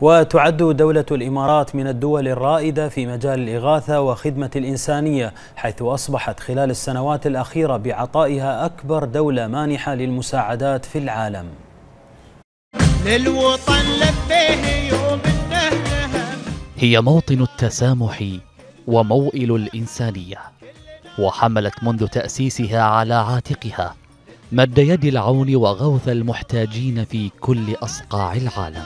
وتعد دولة الإمارات من الدول الرائدة في مجال الإغاثة وخدمة الإنسانية حيث أصبحت خلال السنوات الأخيرة بعطائها أكبر دولة مانحة للمساعدات في العالم للوطن هي موطن التسامح وموئل الإنسانية وحملت منذ تأسيسها على عاتقها مد يد العون وغوث المحتاجين في كل أصقاع العالم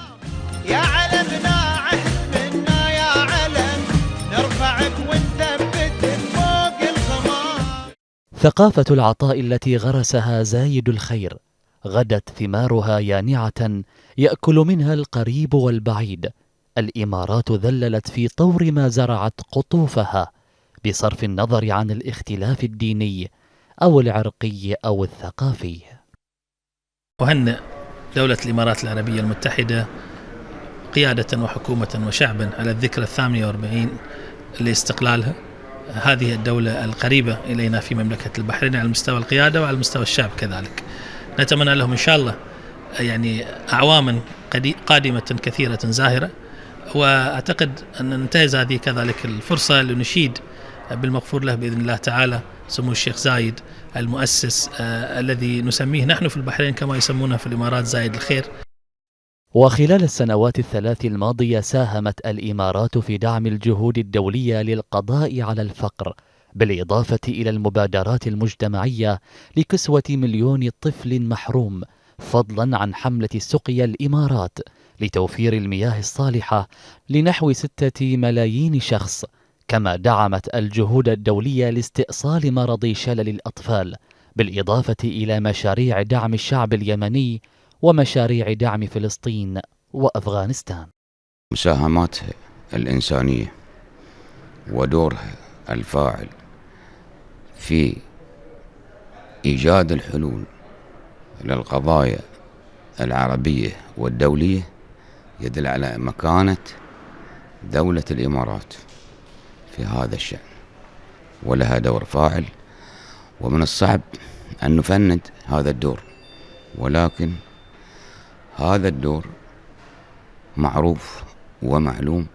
ثقافة العطاء التي غرسها زايد الخير غدت ثمارها يانعة يأكل منها القريب والبعيد الإمارات ذللت في طور ما زرعت قطوفها بصرف النظر عن الاختلاف الديني أو العرقي أو الثقافي أهنئ دولة الإمارات العربية المتحدة قيادة وحكومة وشعبا على الذكرى الثامنة واربعين لاستقلالها هذه الدولة القريبة إلينا في مملكة البحرين على مستوى القيادة وعلى مستوى الشعب كذلك نتمنى لهم إن شاء الله يعني أعواما قادمة كثيرة زاهرة وأعتقد أن ننتهز هذه كذلك الفرصة لنشيد بالمغفور له بإذن الله تعالى سمو الشيخ زايد المؤسس آه الذي نسميه نحن في البحرين كما يسمونه في الإمارات زايد الخير وخلال السنوات الثلاث الماضية ساهمت الإمارات في دعم الجهود الدولية للقضاء على الفقر بالإضافة إلى المبادرات المجتمعية لكسوة مليون طفل محروم فضلا عن حملة سقيا الإمارات لتوفير المياه الصالحة لنحو ستة ملايين شخص كما دعمت الجهود الدولية لاستئصال مرض شلل الأطفال بالإضافة إلى مشاريع دعم الشعب اليمني ومشاريع دعم فلسطين وأفغانستان مساهماتها الإنسانية ودورها الفاعل في إيجاد الحلول للقضايا العربية والدولية يدل على مكانة دولة الإمارات في هذا الشأن ولها دور فاعل ومن الصعب أن نفند هذا الدور ولكن هذا الدور معروف ومعلوم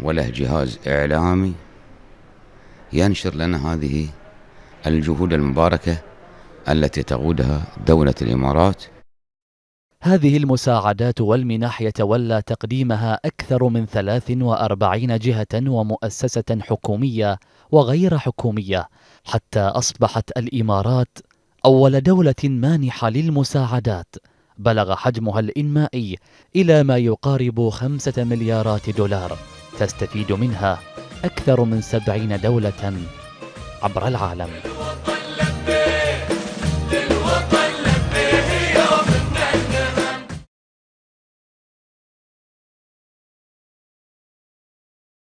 وله جهاز إعلامي ينشر لنا هذه الجهود المباركة التي تقودها دولة الإمارات هذه المساعدات والمنح يتولى تقديمها أكثر من 43 جهة ومؤسسة حكومية وغير حكومية حتى أصبحت الإمارات أول دولة مانحة للمساعدات بلغ حجمها الإنمائي إلى ما يقارب خمسة مليارات دولار تستفيد منها أكثر من سبعين دولة عبر العالم